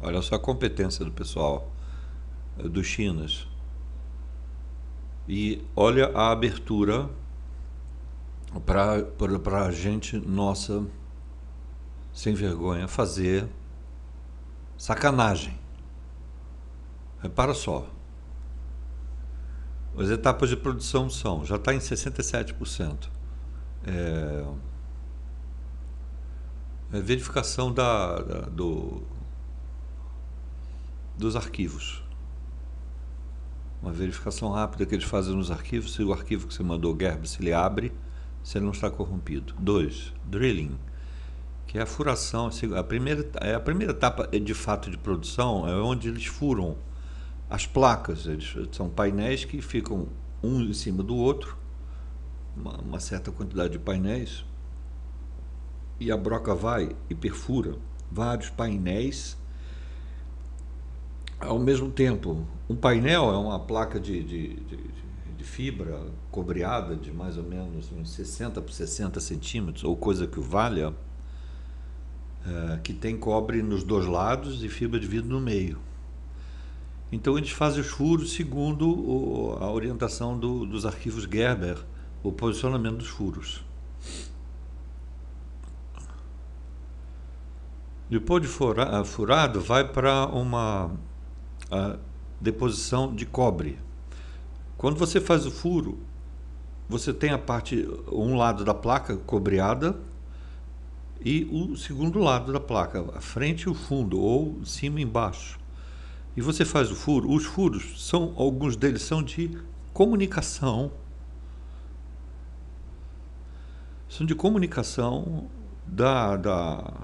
Olha só a competência do pessoal do Chinas. E olha a abertura para a gente nossa, sem vergonha, fazer sacanagem. Repara só. As etapas de produção são, já está em 67%. É, é verificação da, da do, dos arquivos. Uma verificação rápida que eles fazem nos arquivos, se o arquivo que você mandou GERB se ele abre, se ele não está corrompido. Dois, Drilling, que é a furação, a primeira, é, a primeira etapa de fato de produção, é onde eles furam as placas, eles, são painéis que ficam um em cima do outro, uma, uma certa quantidade de painéis, e a broca vai e perfura vários painéis ao mesmo tempo, um painel é uma placa de, de, de, de fibra cobreada de mais ou menos uns 60 por 60 centímetros, ou coisa que o valha, é, que tem cobre nos dois lados e fibra de vidro no meio. Então eles fazem os furos segundo o, a orientação do, dos arquivos Gerber, o posicionamento dos furos. Depois de furado, vai para uma a deposição de cobre. Quando você faz o furo, você tem a parte, um lado da placa cobreada e o segundo lado da placa, a frente e o fundo, ou cima e embaixo. E você faz o furo. Os furos são, alguns deles são de comunicação. São de comunicação da, da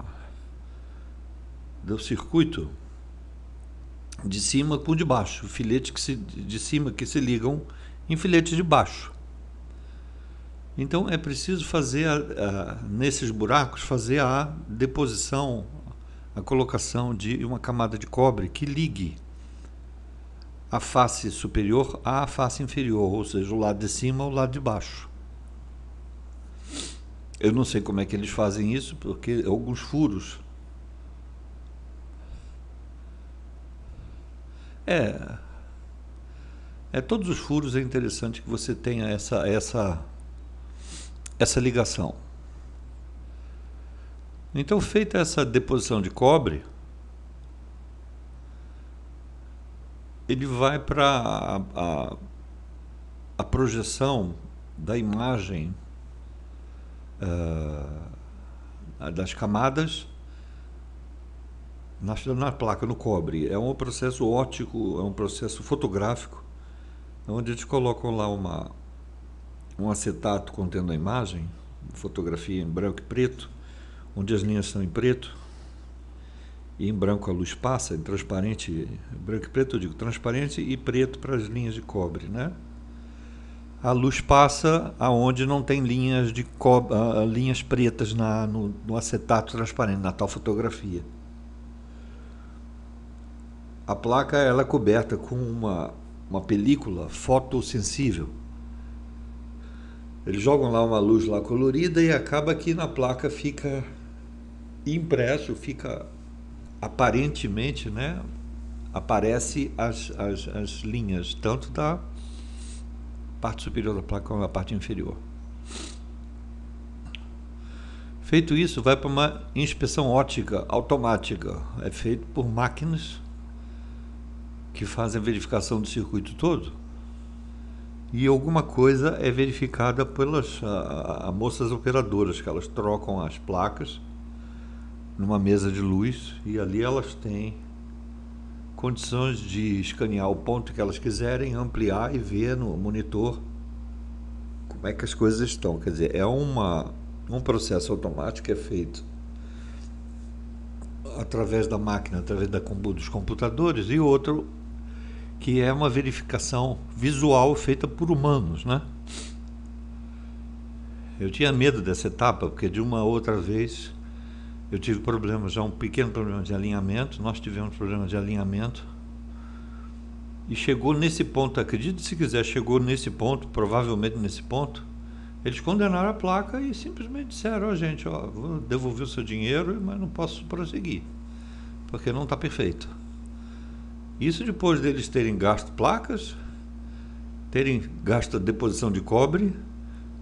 do circuito de cima com o de baixo, filetes filete que se, de cima que se ligam em filete de baixo. Então é preciso fazer a, a, nesses buracos fazer a deposição, a colocação de uma camada de cobre que ligue a face superior à face inferior, ou seja, o lado de cima ao lado de baixo. Eu não sei como é que eles fazem isso, porque alguns furos É. É todos os furos é interessante que você tenha essa essa essa ligação. Então, feita essa deposição de cobre, ele vai para a, a, projeção da imagem uh, das camadas na, na placa, no cobre. É um processo óptico, é um processo fotográfico, onde eles colocam lá uma, um acetato contendo a imagem, fotografia em branco e preto, onde as linhas são em preto, e em branco a luz passa, em transparente, branco e preto eu digo transparente e preto para as linhas de cobre, né? A luz passa aonde não tem linhas de cobre, ah, linhas pretas na, no, no acetato transparente, na tal fotografia a placa ela é coberta com uma, uma película fotossensível. Eles jogam lá uma luz lá colorida e acaba que na placa fica impresso, fica aparentemente, né? Aparece as, as, as linhas, tanto da parte superior da placa como da parte inferior. Feito isso, vai para uma inspeção ótica automática. É feito por máquinas que fazem a verificação do circuito todo. E alguma coisa é verificada pelas a, a moças operadoras, que elas trocam as placas numa mesa de luz e ali elas têm condições de escanear o ponto que elas quiserem, ampliar e ver no monitor como é que as coisas estão. Quer dizer, é uma, um processo automático que é feito através da máquina, através da, dos computadores, e outro que é uma verificação visual feita por humanos, né? Eu tinha medo dessa etapa, porque de uma outra vez eu tive problemas, já um pequeno problema de alinhamento, nós tivemos problema de alinhamento. E chegou nesse ponto, acredite se quiser, chegou nesse ponto, provavelmente nesse ponto, eles condenaram a placa e simplesmente disseram, ó oh, gente, ó, vou devolver o seu dinheiro, mas não posso prosseguir, porque não está perfeito. Isso depois deles terem gasto placas, terem gasto a deposição de cobre,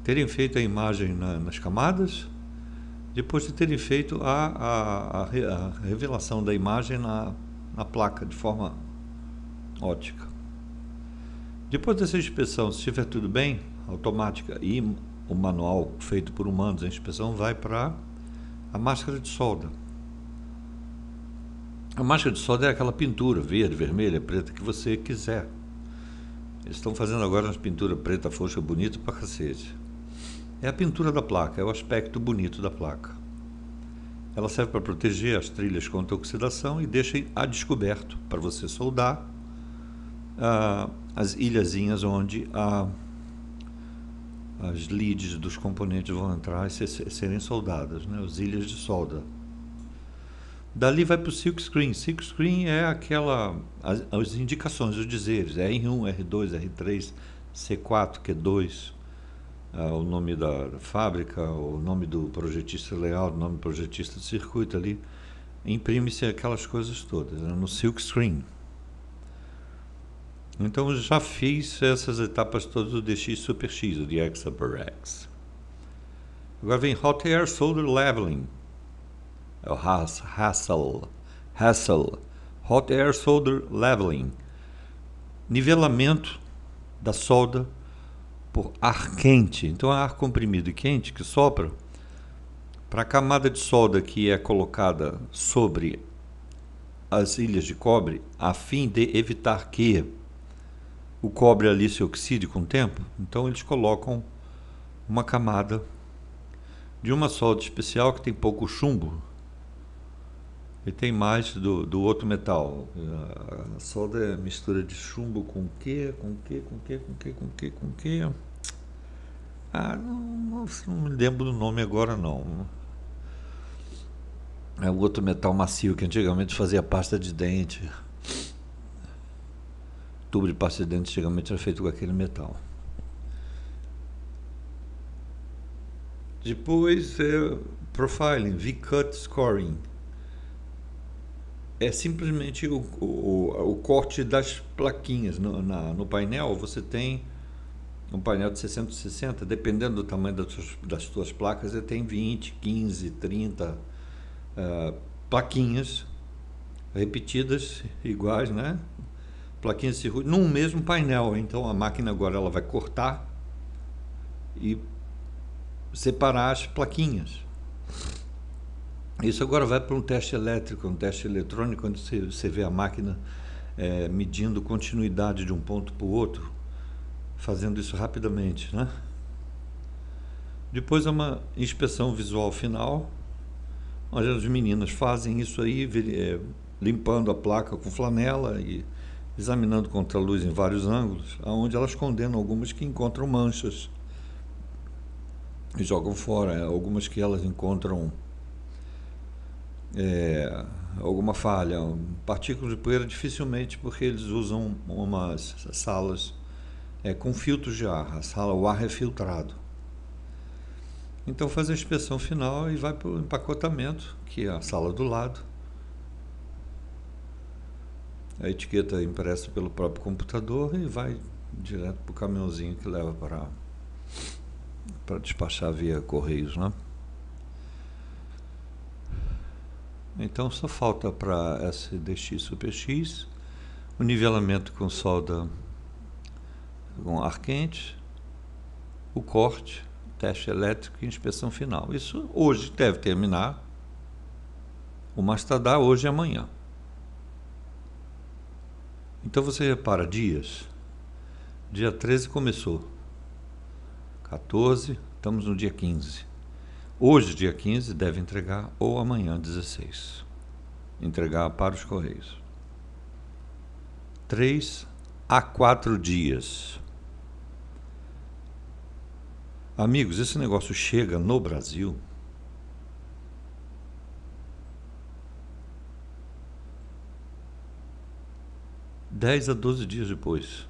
terem feito a imagem na, nas camadas, depois de terem feito a, a, a, a revelação da imagem na, na placa de forma ótica. Depois dessa inspeção, se estiver tudo bem, automática e o manual feito por humanos, a inspeção vai para a máscara de solda. A máscara de soda é aquela pintura verde, vermelha, preta que você quiser. Eles estão fazendo agora uma pintura preta fosca bonito para cacete. É a pintura da placa, é o aspecto bonito da placa. Ela serve para proteger as trilhas contra oxidação e deixa a descoberto para você soldar ah, as ilhazinhas onde a, as lides dos componentes vão entrar e serem soldadas, né? as ilhas de solda. Dali vai para o silk screen. Silk screen é aquela as, as indicações, os dizeres. É R1, R2, R3, C4, Q2, o nome da fábrica, o nome do projetista layout, o nome do projetista de circuito ali. Imprime-se aquelas coisas todas né, no silk screen. Então já fiz essas etapas todas do DX Super X, do DX Upper X. Agora vem Hot Air Solder Leveling é o Hassel, Hassel, Hot Air Solder Leveling, nivelamento da solda por ar quente. Então, é ar comprimido e quente que sopra para a camada de solda que é colocada sobre as ilhas de cobre, a fim de evitar que o cobre ali se oxide com o tempo. Então, eles colocam uma camada de uma solda especial que tem pouco chumbo, e tem mais do, do outro metal. A solda é mistura de chumbo com que, com que, com que, com que, com que, com que. Ah, não, não, não me lembro do nome agora não. É o outro metal macio que antigamente fazia pasta de dente. Tubo de pasta de dente antigamente era feito com aquele metal. Depois é profiling, V-cut scoring é simplesmente o, o, o corte das plaquinhas. No, na, no painel você tem um painel de 660, dependendo do tamanho das suas, das suas placas, você tem 20, 15, 30 uh, plaquinhas repetidas, iguais, né? Plaquinhas cirúrgicas, num mesmo painel. Então a máquina agora ela vai cortar e separar as plaquinhas. Isso agora vai para um teste elétrico, um teste eletrônico, onde você, você vê a máquina é, medindo continuidade de um ponto para o outro, fazendo isso rapidamente. Né? Depois é uma inspeção visual final, onde as meninas fazem isso aí, é, limpando a placa com flanela e examinando contra a luz em vários ângulos, aonde elas condenam algumas que encontram manchas e jogam fora, algumas que elas encontram é, alguma falha. Partículas de poeira dificilmente, porque eles usam umas salas é, com filtros de ar. A sala, o ar é filtrado. Então faz a inspeção final e vai para o empacotamento, que é a sala do lado. A etiqueta é impressa pelo próprio computador e vai direto para o caminhãozinho que leva para, para despachar via Correios, né? Então só falta para SDX super X o nivelamento com solda com ar quente, o corte, teste elétrico e inspeção final. Isso hoje deve terminar. O mastadar hoje e amanhã. Então você repara dias. Dia 13 começou. 14, estamos no dia 15. Hoje, dia 15, deve entregar ou amanhã, 16. Entregar para os Correios. 3 a 4 dias. Amigos, esse negócio chega no Brasil dez a doze dias depois.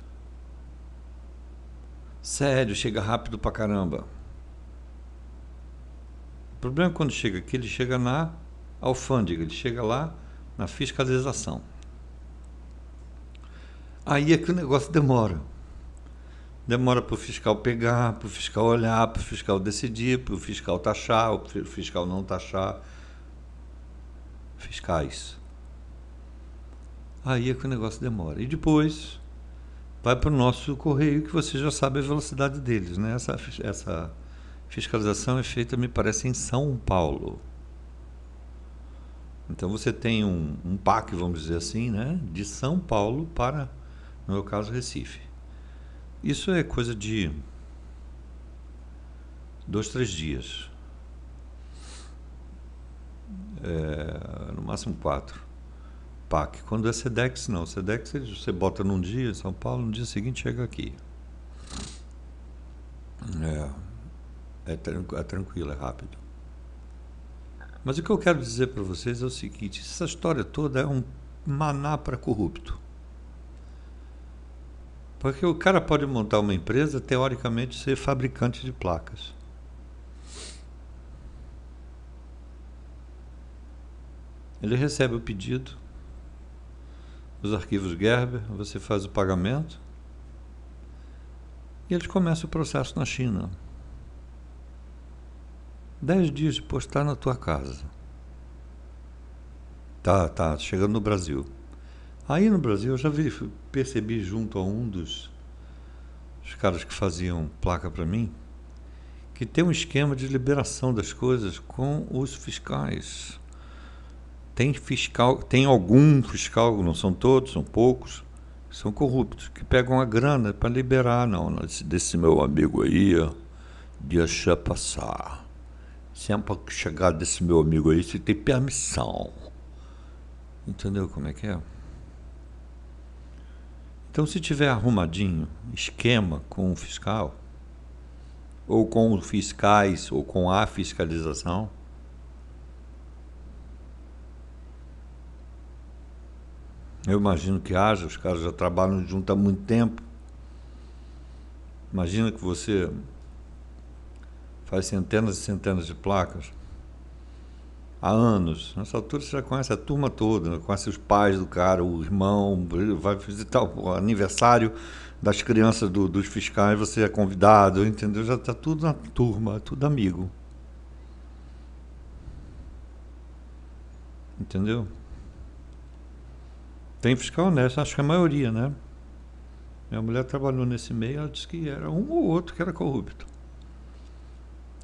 Sério, chega rápido pra caramba problema é quando chega aqui, ele chega na alfândega, ele chega lá na fiscalização. Aí é que o negócio demora. Demora para o fiscal pegar, para o fiscal olhar, para o fiscal decidir, para o fiscal taxar, para o fiscal não taxar. Fiscais. Aí é que o negócio demora. E depois vai para o nosso correio, que você já sabe a velocidade deles, né? Essa, essa fiscalização é feita, me parece, em São Paulo. Então você tem um, um PAC, vamos dizer assim, né, de São Paulo para, no meu caso, Recife. Isso é coisa de dois, três dias. É, no máximo quatro. PAC. Quando é SEDEX, não. SEDEX você bota num dia em São Paulo, no dia seguinte chega aqui. é, é tranquilo, é rápido. Mas o que eu quero dizer para vocês é o seguinte: essa história toda é um maná para corrupto. Porque o cara pode montar uma empresa, teoricamente, ser fabricante de placas. Ele recebe o pedido, os arquivos Gerber, você faz o pagamento e eles começam o processo na China dez dias depois está na tua casa. Tá, tá, chegando no Brasil. Aí no Brasil eu já vi, percebi junto a um dos os caras que faziam placa para mim, que tem um esquema de liberação das coisas com os fiscais. Tem fiscal, tem algum fiscal, não são todos, são poucos, são corruptos, que pegam a grana para liberar, não, desse meu amigo aí, de deixa passar sempre é que chegar desse meu amigo aí, você tem permissão. Entendeu como é que é? Então, se tiver arrumadinho esquema com o fiscal, ou com os fiscais, ou com a fiscalização, eu imagino que haja, os caras já trabalham junto há muito tempo. Imagina que você faz centenas e centenas de placas há anos. Nessa altura você já conhece a turma toda, né? conhece os pais do cara, o irmão, vai visitar o aniversário das crianças do, dos fiscais, você é convidado, entendeu? Já está tudo na turma, tudo amigo. Entendeu? Tem fiscal honesto, acho que é a maioria, né? Minha mulher trabalhou nesse meio, ela disse que era um ou outro que era corrupto.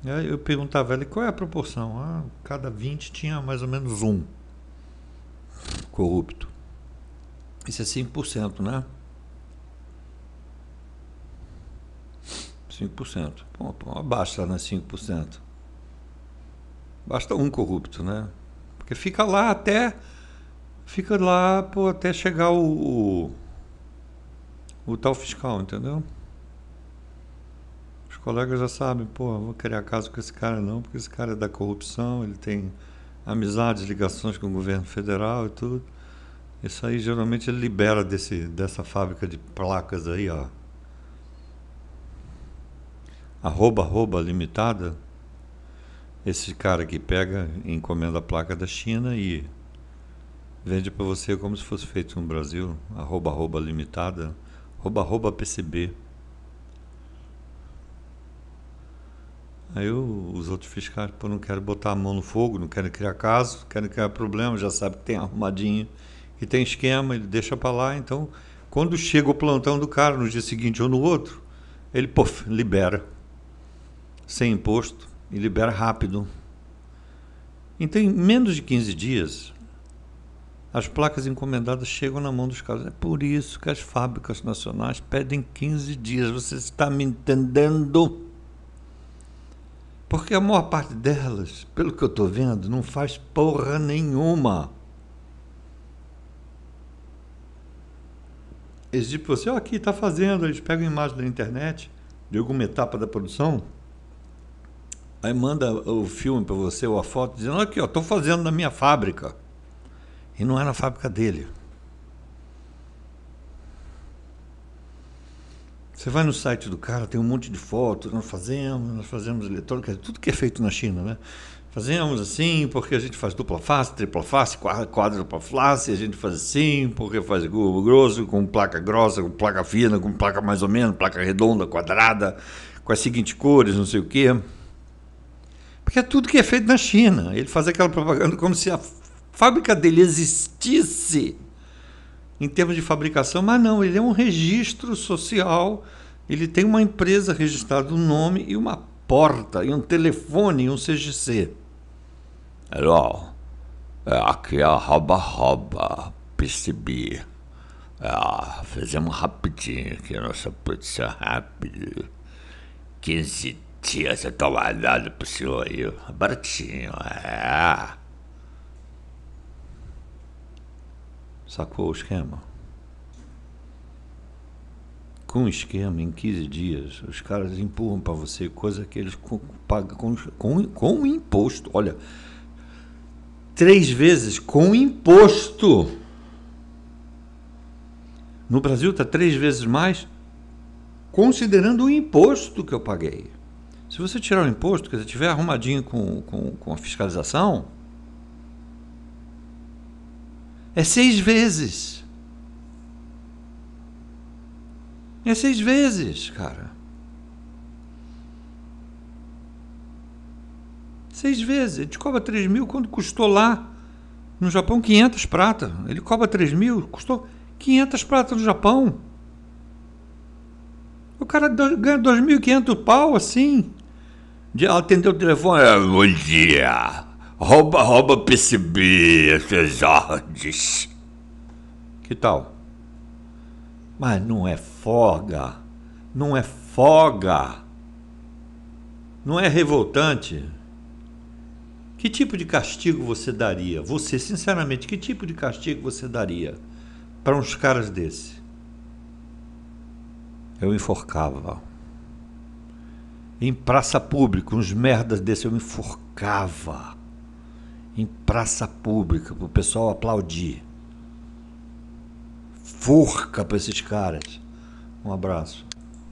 Aí é, eu perguntava a ela qual é a proporção. Ah, cada 20 tinha mais ou menos um corrupto. Isso é 5%, né? 5%. Pô, pô, abaixa, né? 5%. Basta um corrupto, né? Porque fica lá até. Fica lá pô, até chegar o, o, o tal fiscal, entendeu? colegas já sabem, pô, vou criar caso com esse cara não, porque esse cara é da corrupção, ele tem amizades, ligações com o governo federal e tudo. Isso aí geralmente ele libera desse, dessa fábrica de placas aí, ó. Arroba, arroba, limitada. Esse cara que pega, encomenda a placa da China e vende para você como se fosse feito no Brasil. Arroba, arroba, limitada. Arroba, arroba, PCB. Aí os outros fiscais pô, não quero botar a mão no fogo, não quero criar caso, quero criar problema, já sabe que tem arrumadinho e tem esquema, ele deixa para lá. Então, quando chega o plantão do cara no dia seguinte ou no outro, ele pof, libera, sem imposto, e libera rápido. Então, em menos de 15 dias, as placas encomendadas chegam na mão dos caras. É por isso que as fábricas nacionais pedem 15 dias. Você está me entendendo? Porque a maior parte delas, pelo que eu estou vendo, não faz porra nenhuma. Eles dizem para você, "Olha oh, aqui está fazendo, eles pegam imagem da internet, de alguma etapa da produção, aí manda o filme para você ou a foto, dizendo, aqui, ó, estou fazendo na minha fábrica. E não é na fábrica dele. Você vai no site do cara, tem um monte de fotos, nós fazemos, nós fazemos eletrônica, tudo que é feito na China, né? Fazemos assim porque a gente faz dupla face, tripla face, quadrupla face, a gente faz assim porque faz grosso, com placa grossa, com placa fina, com placa mais ou menos, placa redonda, quadrada, com as seguintes cores, não sei o quê. Porque é tudo que é feito na China. Ele faz aquela propaganda como se a fábrica dele existisse em termos de fabricação, mas não, ele é um registro social, ele tem uma empresa registrada, um nome e uma porta, e um telefone, e um CGC. Hello, é, aqui é a Roba Roba, percebi. Ah, é, fizemos rapidinho aqui a nossa produção rápida. 15 dias guardado pro senhor aí, baratinho, é. Sacou o esquema? Com o esquema, em 15 dias, os caras empurram para você coisa que eles pagam com, com, com imposto. Olha, três vezes com imposto. No Brasil está três vezes mais, considerando o imposto que eu paguei. Se você tirar o imposto, quer dizer, tiver arrumadinho com, com, com a fiscalização, é seis vezes. É seis vezes, cara. Seis vezes. Ele te cobra 3 mil quando custou lá no Japão 500 prata. Ele cobra 3 mil, custou 500 prata no Japão. O cara ganha 2.500 pau assim. De atender o telefone. Ah, bom dia. Rouba, rouba PCB, essas ordens. Que tal? Mas não é folga. Não é folga. Não é revoltante. Que tipo de castigo você daria? Você, sinceramente, que tipo de castigo você daria para uns caras desse? Eu enforcava. Em praça pública, uns merdas desse eu enforcava em praça pública, para o pessoal aplaudir. Forca para esses caras. Um abraço.